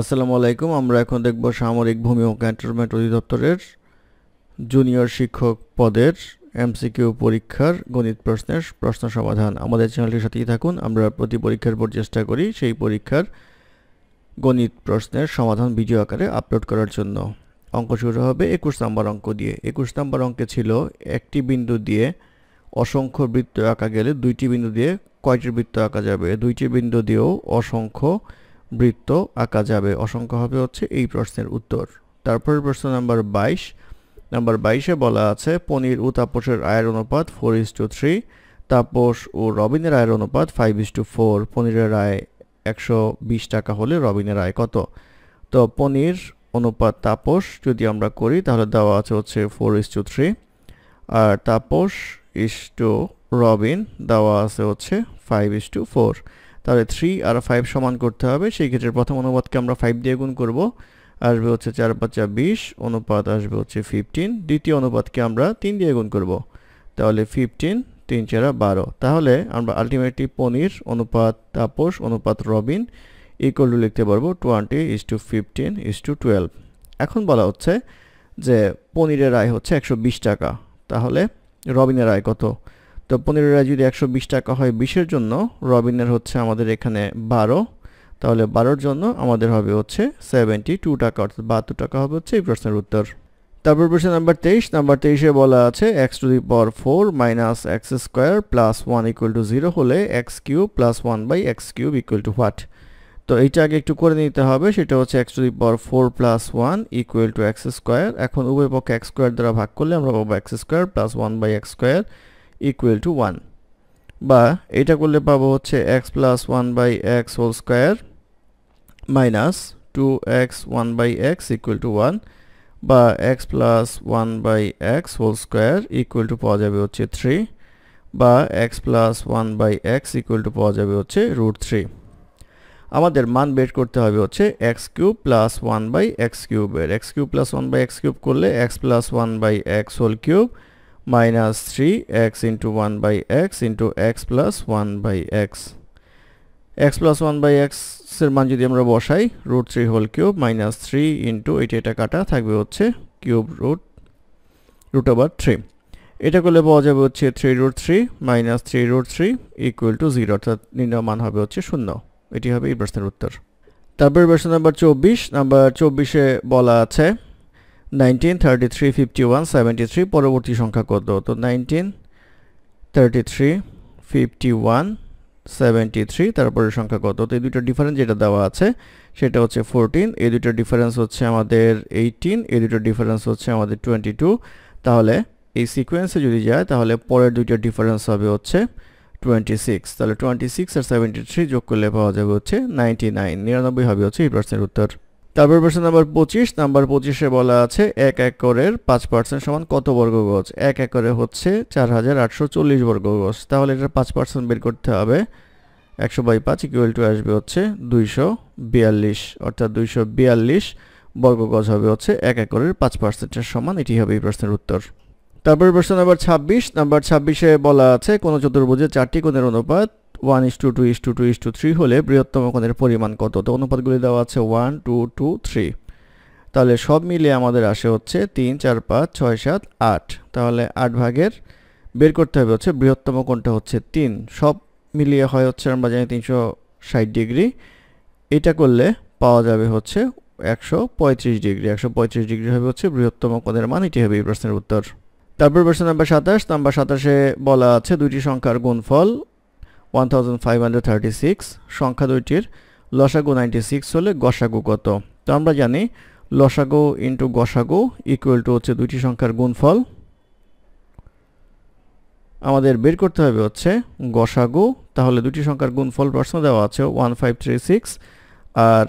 আসসালামু আলাইকুম আমরা এখন দেখব সামরিক ভূমি ও ক্যান্টনমেন্ট অধিদপ্তরের জুনিয়র শিক্ষক পদের এমসিকিউ পরীক্ষার গণিত প্রশ্নের প্রশ্ন সমাধান আমাদের চ্যানেলটির সাথেই থাকুন আমরা প্রতি পরীক্ষার পর চেষ্টা করি সেই পরীক্ষার গণিত প্রশ্নের সমাধান ভিডিও আকারে আপলোড করার জন্য অঙ্ক শুরু হবে একুশ নম্বর অঙ্ক দিয়ে একুশ নম্বর অঙ্কে ছিল একটি বিন্দু দিয়ে অসংখ্য বৃত্ত আঁকা গেলে দুইটি বিন্দু দিয়ে কয়টি বৃত্ত আঁকা যাবে দুইটি বিন্দু দিয়েও অসংখ্য বৃত্ত আঁকা যাবে অসংখ্য হবে হচ্ছে এই প্রশ্নের উত্তর তারপরের প্রশ্ন নাম্বার বাইশ নাম্বার বাইশে বলা আছে পনির ও তাপসের আয়ের অনুপাত four is to three Tapas ও রবিনের আয়ের অনুপাত ফাইভ ইস টু ফোর পনিরের আয় একশো বিশ টাকা হলে রবিনের আয় কত তো পনির অনুপাত তাপস যদি আমরা করি তাহলে দেওয়া আছে হচ্ছে ফোর ইস টু থ্রি আর তাপস ইস টু রবিন দেওয়া আছে হচ্ছে ফাইভ ইস টু ফোর তাহলে থ্রি আর ফাইভ সমান করতে হবে সেই ক্ষেত্রে প্রথম অনুপাতকে আমরা ফাইভ দিয়ে গুণ করব আসবে হচ্ছে চার পাঁচা বিশ অনুপাত আসবে হচ্ছে ফিফটিন দ্বিতীয় অনুপাতকে আমরা তিন দিয়ে গুণ করব তাহলে ফিফটিন তিন চারা বারো তাহলে আমরা আলটিমেটলি পনির অনুপাত তাপস অনুপাত রবিন ইকুয়াল টু লিখতে পারবো twenty is to fifteen is to twelve এখন বলা হচ্ছে যে পনিরের আয় হচ্ছে একশো টাকা তাহলে রবিনের আয় কত তো রায় যদি একশো বিশ টাকা হয় বিশের জন্য রবিনের হচ্ছে আমাদের এখানে বারো তাহলে বারোর জন্য আমাদের হবে হচ্ছে সেভেন্টি টু টাকা অর্থাৎ বাহাত্তর টাকা হবে হচ্ছে এই প্রশ্নের উত্তর তারপর প্রশ্ন নাম্বার তেইশ নাম্বার তেইশে বলা আছে X to the power four minus X square plus one equal to zero হলে X cube plus one by X cube equal to what তো এইটা আগে একটু করে নিতে হবে সেটা হচ্ছে X to the power four plus one equal to X square এখন উভয় পক্ষে এক্স স্কোয়ার দ্বারা ভাগ করলে আমরা পাবো X square plus one by X square equal to one বা এটা করলে পাবো হচ্ছে X plus one by X whole square minus two X one by X equal to one বা X plus one by X whole square equal to পাওয়া যাবে হচ্ছে three বা X plus one by X equal to পাওয়া যাবে হচ্ছে root three আমাদের মান বের করতে হবে হচ্ছে X cube plus one by X কিউবের X cube plus one by X cube করলে X plus one by X whole cube minus 3x into 1 by x into x plus 1 by x x plus 1 by x এর মান যদি আমরা বসাই root three whole cube minus three into এটি এটা কাটা থাকবে হচ্ছে cube root root over three এটা করলে পাওয়া যাবে হচ্ছে three root three minus three root three equal to zero অর্থাৎ নির্ণয় মান হবে হচ্ছে শূন্য এটি হবে এই প্রশ্নের উত্তর তারপর প্রশ্ন নাম্বার চব্বিশ নাম্বার চব্বিশে বলা আছে nineteen thirty three fifty one seventy three পরবর্তী সংখ্যা কত তো nineteen thirty three fifty one seventy three তারপরের সংখ্যা কত তো এই দুইটা ডিফারেন্স যেটা দেওয়া আছে সেটা হচ্ছে ফোরটিন এই দুইটা ডিফারেন্স হচ্ছে আমাদের এইটিন এই দুইটা ডিফারেন্স হচ্ছে আমাদের টোয়েন্টি টু তাহলে এই সিকোয়েন্সে যদি যায় তাহলে পরের দুইটা ডিফারেন্স হবে হচ্ছে টোয়েন্টি সিক্স তাহলে টোয়েন্টি সিক্স আর সেভেন্টি থ্রি যোগ করলে পাওয়া যাবে হচ্ছে নাইনটি নাইন নিরানব্বই হবে হচ্ছে এই প্রশ্নের উত্তর তারপর প্রশ্ন নাম্বার পঁচিশ নাম্বার পঁচিশে বলা আছে এক একরের পাঁচ পার্সেন্ট সমান কত বর্গ গজ এক একরে হচ্ছে চার হাজার আটশো চল্লিশ বর্গ গজ তাহলে এটা পাঁচ পার্সেন্ট বের করতে হবে একশো বাই পাঁচ ইকুয়াল টু আসবে হচ্ছে দুইশো বিয়াল্লিশ অর্থাৎ দুইশো বিয়াল্লিশ বর্গ গজ হবে হচ্ছে এক একরের পাঁচ পার্সেন্টের সমান এটি হবে এই প্রশ্নের উত্তর তারপর প্রশ্ন নাম্বার ছাব্বিশ নাম্বার ছাব্বিশে বলা আছে কোনো চতুর্ভুজে চারটি কোণের অনুপাত one is to two is to two is to three হলে বৃহত্তম কোণের পরিমাণ কত তো অনুপাতগুলি দেওয়া আছে ওয়ান টু টু থ্রি তাহলে সব মিলিয়ে আমাদের আসে হচ্ছে তিন চার পাঁচ ছয় সাত আট তাহলে আট ভাগের বের করতে হবে হচ্ছে বৃহত্তম কোণটা হচ্ছে তিন সব মিলিয়ে হয় হচ্ছে আমরা জানি তিনশো ষাট ডিগ্রি এটা করলে পাওয়া যাবে হচ্ছে একশো পঁয়ত্রিশ ডিগ্রি একশো পঁয়ত্রিশ ডিগ্রি হবে হচ্ছে বৃহত্তম কোণের মান এটি হবে এই প্রশ্নের উত্তর তারপর প্রশ্ন নাম্বার সাতাশ নাম্বার সাতাশে বলা আছে দুইটি সংখ্যার গুণফল 1536 সংখ্যা দুইটির লসাগু 96 হলে গসাগু কত তো আমরা জানি লসাগু ইন্টু গসাগু ইকুয়াল টু হচ্ছে দুইটি সংখ্যার গুণফল আমাদের বের করতে হবে হচ্ছে গসাগু তাহলে দুটি সংখ্যার গুণফল প্রশ্ন দেওয়া আছে ওয়ান ফাইভ থ্রি সিক্স আর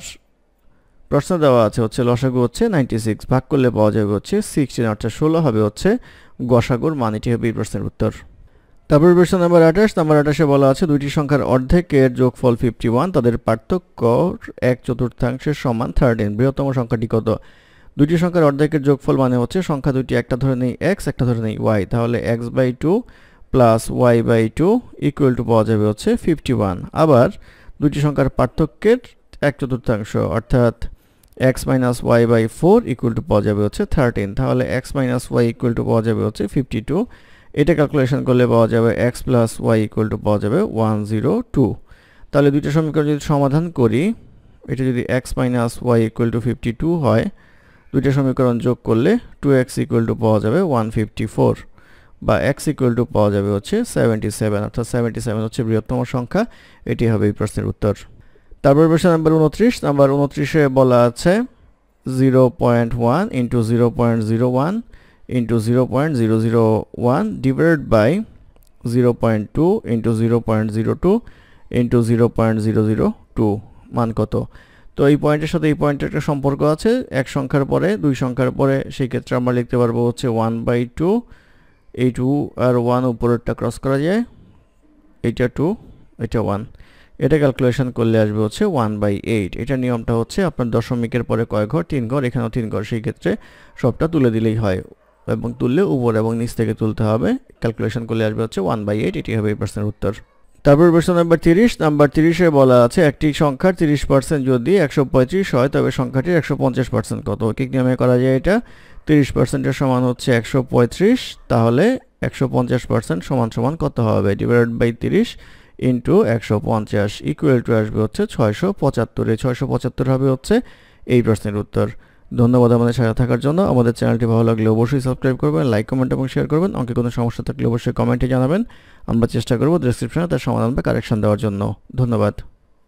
প্রশ্ন দেওয়া আছে হচ্ছে লসাগু হচ্ছে নাইনটি সিক্স ভাগ করলে পাওয়া যাবে হচ্ছে সিক্সটিন অর্থাৎ ষোলো হবে হচ্ছে গসাগুর মানিটি হবে এই প্রশ্নের উত্তর তারপর প্রশ্ন নাম্বার আঠাশ নাম্বার আঠাশে বলা আছে দুইটি সংখ্যার অর্ধেকের যোগফল ফিফটি ওয়ান তাদের পার্থক্য এক চতুর্থাংশের সমান থার্টিন বৃহত্তম সংখ্যাটি কত দুইটি সংখ্যার অর্ধেকের যোগফল মানে হচ্ছে সংখ্যা দুইটি একটা ধরে নেই এক্স একটা ধরে নেই ওয়াই তাহলে X by two plus Y by two equal to পাওয়া যাবে হচ্ছে ফিফটি ওয়ান আবার দুইটি সংখ্যার পার্থক্যের এক চতুর্থাংশ অর্থাৎ X minus Y by four equal to পাওয়া যাবে হচ্ছে থার্টিন তাহলে X minus Y equal to পাওয়া যাবে হচ্ছে ফিফটি টু এটা ক্যালকুলেশন করলে পাওয়া যাবে X plus Y equal to পাওয়া যাবে ওয়ান জিরো টু তাহলে দুইটা সমীকরণ যদি সমাধান করি এটা যদি X minus Y equal to fifty two হয় দুইটা সমীকরণ যোগ করলে টু এক্স ইকুয়াল টু পাওয়া যাবে ওয়ান ফিফটি ফোর বা এক্স ইকুয়াল টু পাওয়া যাবে হচ্ছে সেভেন্টি সেভেন অর্থাৎ সেভেন্টি সেভেন হচ্ছে বৃহত্তম সংখ্যা এটি হবে এই প্রশ্নের উত্তর তারপর প্রশ্ন নাম্বার উনত্রিশ নাম্বার উনত্রিশে বলা আছে zero point one into zero point zero one into 0 0.001 divided by 0 0.2 into 0 0.02 into 0 0.002 মান কত তো এই পয়েন্টের সাথে এই পয়েন্টের একটা সম্পর্ক আছে এক সংখ্যার পরে দুই সংখ্যার পরে সেই ক্ষেত্রে আমরা লিখতে পারবো হচ্ছে ওয়ান বাই টু এই টু আর ওয়ান উপরেরটা ক্রস করা যায় এটা টু এটা ওয়ান এটা ক্যালকুলেশন করলে আসবে হচ্ছে ওয়ান বাই এইট এটা নিয়মটা হচ্ছে আপনার দশমিকের পরে কয় ঘর তিন ঘর এখানেও তিন ঘর সেই ক্ষেত্রে সবটা তুলে দিলেই হয় এবং তুললে উপর এবং নিচ থেকে তুলতে হবে ক্যালকুলেশন করলে আসবে হচ্ছে ওয়ান বাই এইট এটি হবে এই প্রশ্নের উত্তর তারপর প্রশ্ন নাম্বার তিরিশ নাম্বার তিরিশে বলা আছে একটি সংখ্যার তিরিশ পার্সেন্ট যদি একশো পঁয়ত্রিশ হয় তবে সংখ্যাটির একশো পঞ্চাশ পার্সেন্ট কত ঠিক নিয়মে করা যায় এটা তিরিশ পার্সেন্টের সমান হচ্ছে একশো পঁয়ত্রিশ তাহলে একশো পঞ্চাশ পার্সেন্ট সমান সমান কত হবে ডিভাইড বাই তিরিশ ইন্টু একশো পঞ্চাশ ইকুয়াল টু আসবে হচ্ছে ছয়শো পঁচাত্তরে ছয়শো পঁচাত্তর হবে হচ্ছে এই প্রশ্নের উত্তর ধন্যবাদ আমাদের সাথে থাকার জন্য আমাদের চ্যানেলটি ভালো লাগলে অবশ্যই সাবস্ক্রাইব করবেন লাইক কমেন্ট এবং শেয়ার করবেন অঙ্কে কোনো সমস্যা থাকলে অবশ্যই কমেন্টে জানাবেন আমরা চেষ্টা করব ডিসক্রিপশনে তার সমাধান বা কারেকশান দেওয়ার জন্য ধন্যবাদ